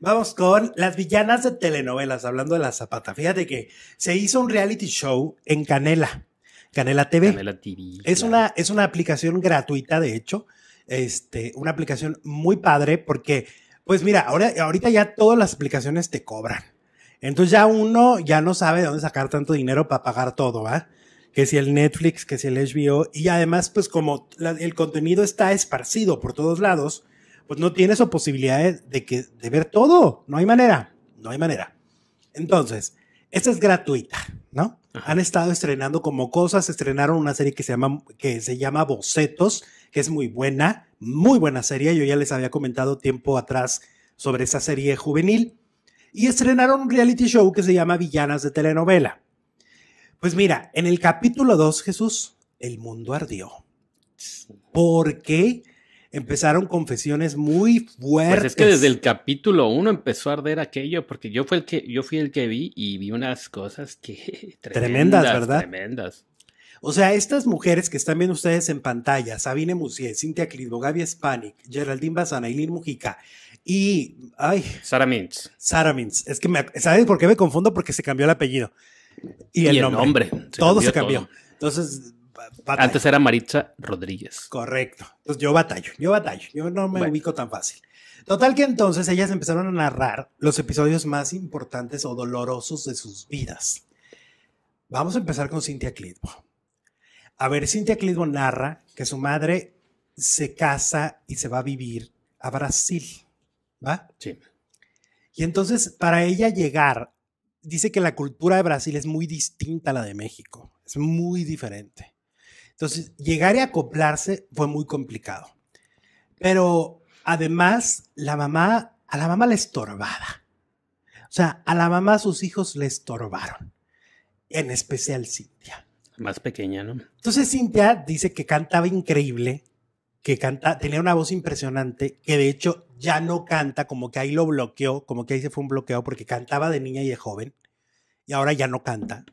Vamos con las villanas de telenovelas, hablando de la zapata. Fíjate que se hizo un reality show en Canela, Canela TV. Canela TV es, una, es una aplicación gratuita, de hecho, este, una aplicación muy padre porque, pues mira, ahora, ahorita ya todas las aplicaciones te cobran. Entonces ya uno ya no sabe de dónde sacar tanto dinero para pagar todo, ¿va? Que si el Netflix, que si el HBO, y además, pues como el contenido está esparcido por todos lados, pues no tienes esa posibilidades de, que, de ver todo. No hay manera, no hay manera. Entonces, esta es gratuita, ¿no? Han estado estrenando como cosas, estrenaron una serie que se llama, que se llama Bocetos, que es muy buena, muy buena serie. Yo ya les había comentado tiempo atrás sobre esa serie juvenil. Y estrenaron un reality show que se llama Villanas de Telenovela. Pues mira, en el capítulo 2, Jesús, el mundo ardió. Porque empezaron confesiones muy fuertes. Pues es que desde el capítulo uno empezó a arder aquello, porque yo fui el que, yo fui el que vi y vi unas cosas que tremendas, tremendas ¿verdad? Tremendas. O sea, estas mujeres que están viendo ustedes en pantalla, Sabine Musier, Cintia Clitbo, Gaby Spanik, Geraldine Bazana, Aileen Mujica y... Ay, Sara Mintz. Sara Mintz. Es que, me, ¿sabes por qué me confundo? Porque se cambió el apellido. Y, el, nombre. Todo se cambió. Entonces, antes era Maritza Rodríguez. Correcto. Entonces yo batallo, yo batallo, yo no me ubico tan fácil. Total que entonces ellas empezaron a narrar los episodios más importantes o dolorosos de sus vidas. Vamos a empezar con Cynthia Clitbo. A ver, Cynthia Clitbo narra que su madre se casa y se va a vivir a Brasil, ¿va? Sí. Y entonces para ella llegar, dice que la cultura de Brasil es muy distinta a la de México, es muy diferente. Entonces, llegar y acoplarse fue muy complicado. Pero además, la mamá, a la mamá le estorbaba. O sea, a la mamá sus hijos le estorbaron. En especial Cintia. Más pequeña, ¿no? Entonces Cintia dice que cantaba increíble, que canta, tenía una voz impresionante, que de hecho ya no canta, como que ahí lo bloqueó, como que ahí se fue un bloqueo porque cantaba de niña y de joven y ahora ya no canta.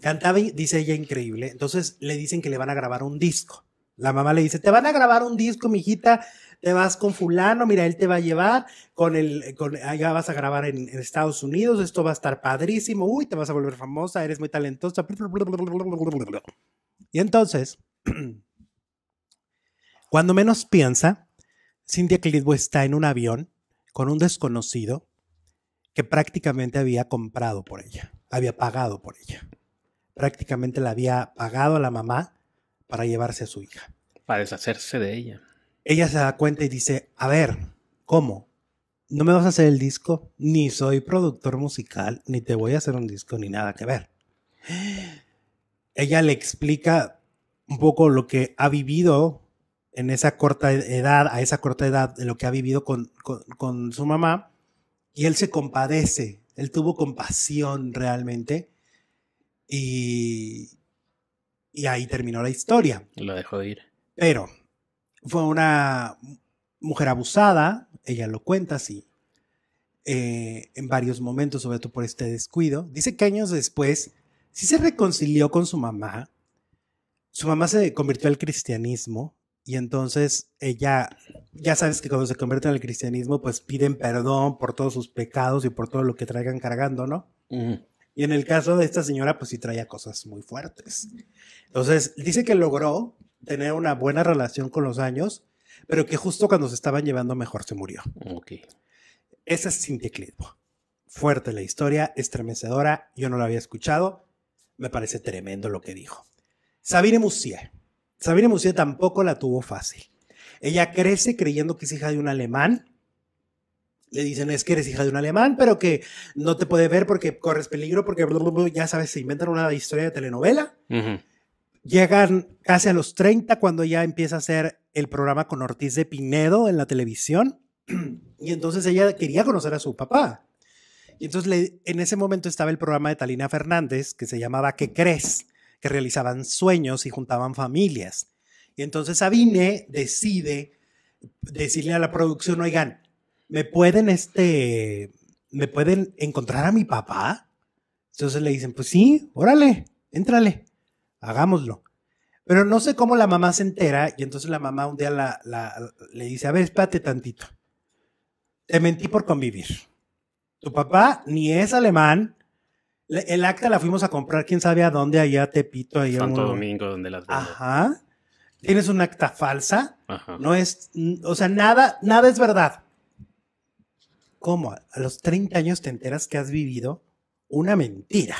Cantaba, dice ella, increíble. Entonces le dicen que le van a grabar un disco. La mamá le dice, te van a grabar un disco, mijita, te vas con fulano, mira, él te va a llevar, con el, con, allá vas a grabar en, Estados Unidos, esto va a estar padrísimo, uy, te vas a volver famosa, eres muy talentosa. Y entonces, cuando menos piensa, Cynthia Clitbo está en un avión con un desconocido que prácticamente había comprado por ella, había pagado por ella prácticamente la había pagado a la mamá para llevarse a su hija. Para deshacerse de ella. Ella se da cuenta y dice, a ver, ¿cómo? No me vas a hacer el disco, ni soy productor musical, ni te voy a hacer un disco, ni nada que ver. Ella le explica un poco lo que ha vivido en esa corta edad, a esa corta edad, lo que ha vivido con, con su mamá, y él se compadece, él tuvo compasión realmente y, ahí terminó la historia. lo dejó ir. Pero fue una mujer abusada, ella lo cuenta así, eh, en varios momentos, sobre todo por este descuido. Dice que años después sí se reconcilió con su mamá. Su mamá se convirtió al cristianismo y entonces ella, ya sabes que cuando se convierte al cristianismo, pues piden perdón por todos sus pecados y por todo lo que traigan cargando, ¿no? Y en el caso de esta señora, pues sí traía cosas muy fuertes. Entonces, dice que logró tener una buena relación con los años, pero que justo cuando se estaban llevando mejor se murió. Ok. Esa es Cynthia Fuerte la historia, estremecedora, yo no la había escuchado, me parece tremendo lo que dijo. Sabine Musier. Sabine Musier tampoco la tuvo fácil. Ella crece creyendo que es hija de un alemán le dicen es que eres hija de un alemán, pero que no te puede ver porque corres peligro, porque ya sabes, se inventan una historia de telenovela. Llegan casi a los 30 cuando ya empieza a hacer el programa con Ortiz de Pinedo en la televisión. Y entonces ella quería conocer a su papá. Y entonces en ese momento estaba el programa de Talina Fernández que se llamaba ¿Qué crees? que realizaban sueños y juntaban familias. Y entonces Sabine decide decirle a la producción, oigan, ¿me pueden este, me pueden encontrar a mi papá? Entonces le dicen, pues sí, órale, éntrale, hagámoslo. Pero no sé cómo la mamá se entera y entonces la mamá un día le dice, a ver, espérate tantito. Te mentí por convivir. Tu papá ni es alemán. El acta la fuimos a comprar, quién sabe a dónde, allá a Tepito, allá Santo Domingo, donde las Ajá. Tienes un acta falsa. No es, o sea, nada, nada es verdad. ¿Cómo? A los 30 años te enteras que has vivido una mentira.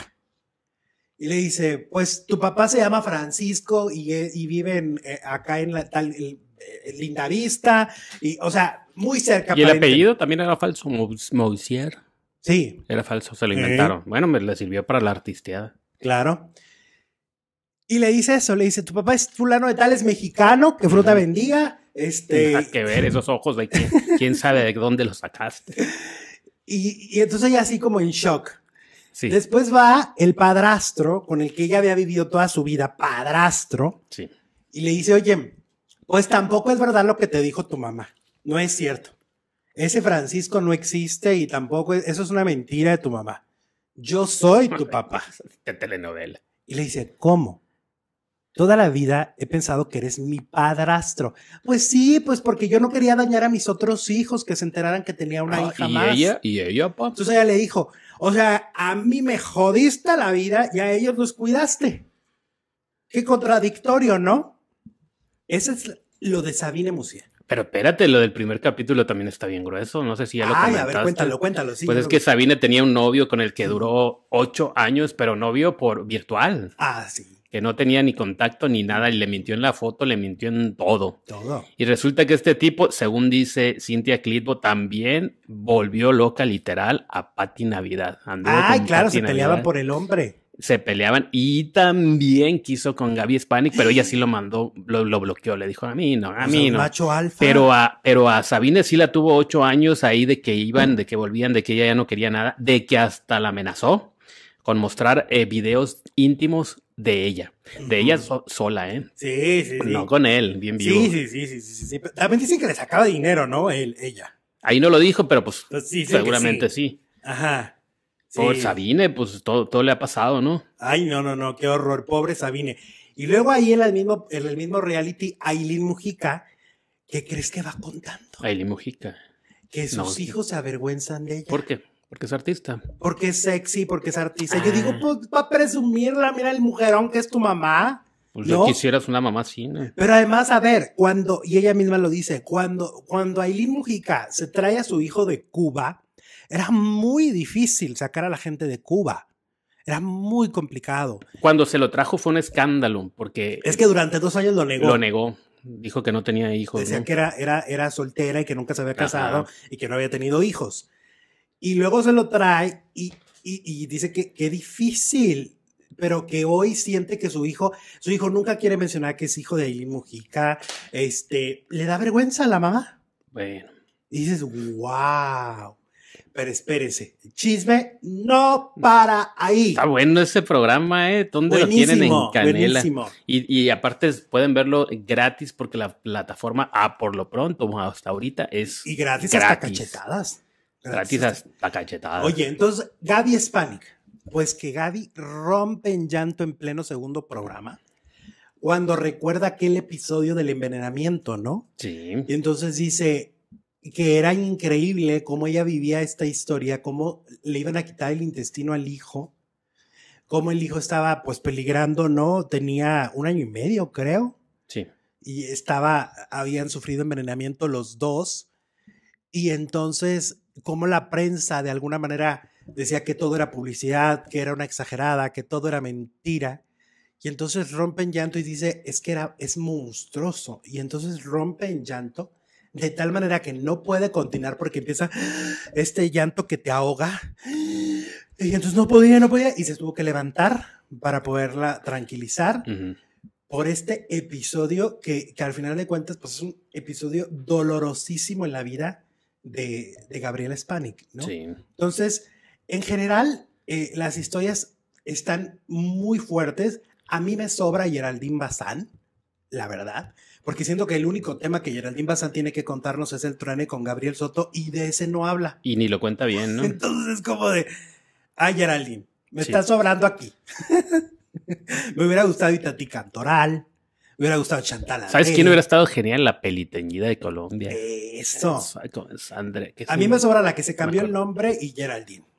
Y le dice, pues tu papá se llama Francisco y, e, vive eh, acá en la tal Lindavista, y, o sea, muy cerca. Y el apellido también era falso, Moisier. Sí. Era falso, se lo inventaron. Bueno, me le sirvió para la artisteada. Claro. Y le dice eso, le dice, tu papá es fulano de tal, es mexicano, que fruta bendiga, este... Tienes que ver esos ojos de quién, quién sabe de dónde los sacaste. Y, entonces ella así como en shock. Después va el padrastro con el que ella había vivido toda su vida, padrastro, sí. y le dice, oye, pues tampoco es verdad lo que te dijo tu mamá, no es cierto. Ese Francisco no existe y tampoco, es, eso es una mentira de tu mamá. Yo soy tu papá. telenovela. Y le dice, ¿cómo? Toda la vida he pensado que eres mi padrastro. Pues sí, pues porque yo no quería dañar a mis otros hijos que se enteraran que tenía una ah, hija ¿y Ella, y ella, Entonces ella le dijo, o sea, a mí me jodiste la vida y a ellos los cuidaste. Qué contradictorio, ¿no? Ese es lo de Sabine Musier. Pero espérate, lo del primer capítulo también está bien grueso. No sé si ya lo Ay, a ver, cuéntalo, cuéntalo. Sí, pues es que Sabine tenía un novio con el que duró ocho años, pero novio por virtual. Ah, sí que no tenía ni contacto ni nada, y le mintió en la foto, le mintió en todo. Todo. Y resulta que este tipo, según dice Cynthia Clitbo, también volvió loca literal a Pati Navidad. Ah, claro, se peleaban por el hombre. Se peleaban y también quiso con Gaby Spanik, pero ella sí lo mandó, lo, bloqueó, le dijo a mí no, a pues mí no. Macho alfa. Pero a, pero a Sabine sí la tuvo ocho años ahí de que iban, de que volvían, de que ella ya no quería nada, de que hasta la amenazó con mostrar eh, videos íntimos de ella, de ella sola, ¿eh? Sí, sí, sí. No con él, bien bien. Sí, sí, sí, sí, sí, sí. También dicen que le sacaba dinero, ¿no? Él, ella. Ahí no lo dijo, pero pues, pues sí, seguramente sí. Ajá. Por Sabine, pues todo, todo le ha pasado, ¿no? Ay, no, no, no, qué horror, pobre Sabine. Y luego ahí en el mismo, el mismo reality, Aileen Mujica, ¿qué crees que va contando? Aileen Mujica. Que sus hijos se avergüenzan de ella. ¿Por qué? Porque es artista. Porque es sexy, porque es artista. Y Yo digo, ah. pues, va a presumirla, mira el mujerón que es tu mamá. Pues ¿no? quisieras una mamá cine. Pero además, a ver, cuando, y ella misma lo dice, cuando, cuando Aileen Mujica se trae a su hijo de Cuba, era muy difícil sacar a la gente de Cuba. Era muy complicado. Cuando se lo trajo fue un escándalo, porque... Es que durante dos años lo negó. Lo negó. Dijo que no tenía hijos. Decía que era, era, era soltera y que nunca se había casado y que no había tenido hijos. Y luego se lo trae y, y, dice que qué difícil, pero que hoy siente que su hijo, su hijo nunca quiere mencionar que es hijo de Aileen Mujica, este, le da vergüenza a la mamá. Bueno. dices, wow. Pero espérese, chisme no para ahí. Está bueno ese programa, ¿eh? ¿Dónde lo tienen en Canela? Y, y, aparte pueden verlo gratis porque la plataforma, ah, por lo pronto, hasta ahorita es. Y gratis. hasta cachetadas. Gratizas la cachetada. Oye, entonces, Gaby pánica. Pues que Gaby rompe en llanto en pleno segundo programa cuando recuerda aquel episodio del envenenamiento, ¿no? Sí. Y entonces dice que era increíble cómo ella vivía esta historia, cómo le iban a quitar el intestino al hijo, cómo el hijo estaba pues peligrando, ¿no? Tenía un año y medio, creo. Sí. Y estaba, habían sufrido envenenamiento los dos. Y entonces como la prensa de alguna manera decía que todo era publicidad, que era una exagerada, que todo era mentira. Y entonces rompe en llanto y dice, es que era, es monstruoso. Y entonces rompe en llanto de tal manera que no puede continuar porque empieza este llanto que te ahoga. Y entonces no podía, no podía. Y se tuvo que levantar para poderla tranquilizar por este episodio que, al final de cuentas pues, es un episodio dolorosísimo en la vida de, Gabriel Spanik, ¿no? Sí. Entonces, en general, eh, las historias están muy fuertes. A mí me sobra Geraldine Bazán, la verdad, porque siento que el único tema que Geraldine Bazán tiene que contarnos es el truene con Gabriel Soto y de ese no habla. Y ni lo cuenta bien, ¿no? Entonces es como de, ay Geraldine, me está sobrando aquí. me hubiera gustado ti Cantoral, hubiera gustado Chantal. ¿Sabes quién hubiera estado genial? en La peliteñida de Colombia. Eso. a mí me sobra la que se cambió el nombre y Geraldine.